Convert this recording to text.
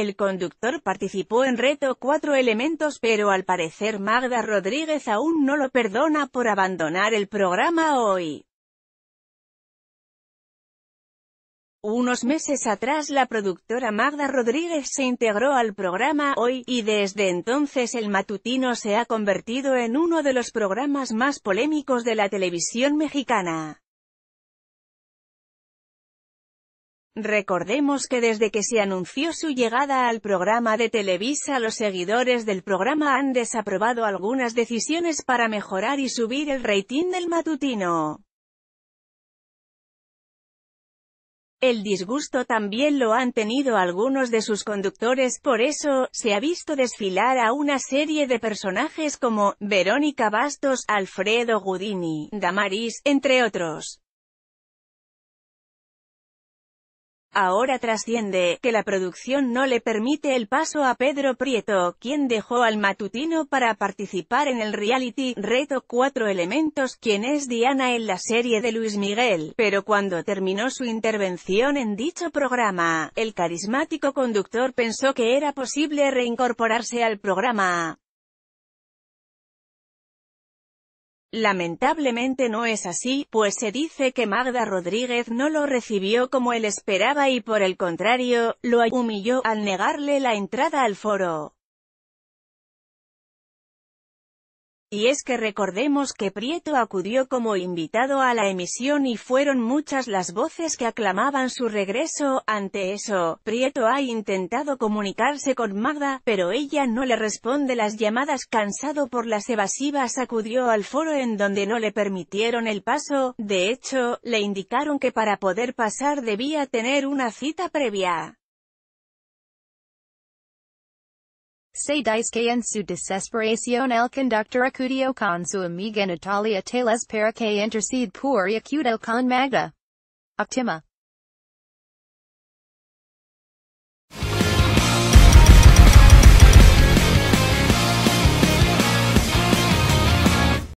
El conductor participó en Reto Cuatro Elementos pero al parecer Magda Rodríguez aún no lo perdona por abandonar el programa hoy. Unos meses atrás la productora Magda Rodríguez se integró al programa Hoy, y desde entonces el matutino se ha convertido en uno de los programas más polémicos de la televisión mexicana. Recordemos que desde que se anunció su llegada al programa de Televisa los seguidores del programa han desaprobado algunas decisiones para mejorar y subir el rating del matutino. El disgusto también lo han tenido algunos de sus conductores, por eso, se ha visto desfilar a una serie de personajes como, Verónica Bastos, Alfredo Gudini, Damaris, entre otros. Ahora trasciende, que la producción no le permite el paso a Pedro Prieto, quien dejó al matutino para participar en el reality, Reto Cuatro Elementos, quien es Diana en la serie de Luis Miguel, pero cuando terminó su intervención en dicho programa, el carismático conductor pensó que era posible reincorporarse al programa. Lamentablemente no es así, pues se dice que Magda Rodríguez no lo recibió como él esperaba y por el contrario, lo humilló, al negarle la entrada al foro. Y es que recordemos que Prieto acudió como invitado a la emisión y fueron muchas las voces que aclamaban su regreso, ante eso, Prieto ha intentado comunicarse con Magda, pero ella no le responde las llamadas cansado por las evasivas acudió al foro en donde no le permitieron el paso, de hecho, le indicaron que para poder pasar debía tener una cita previa. se dice en su desesperación el conductor acudió con su amiga Natalia Tales para que intercede por y con Magda. Octima.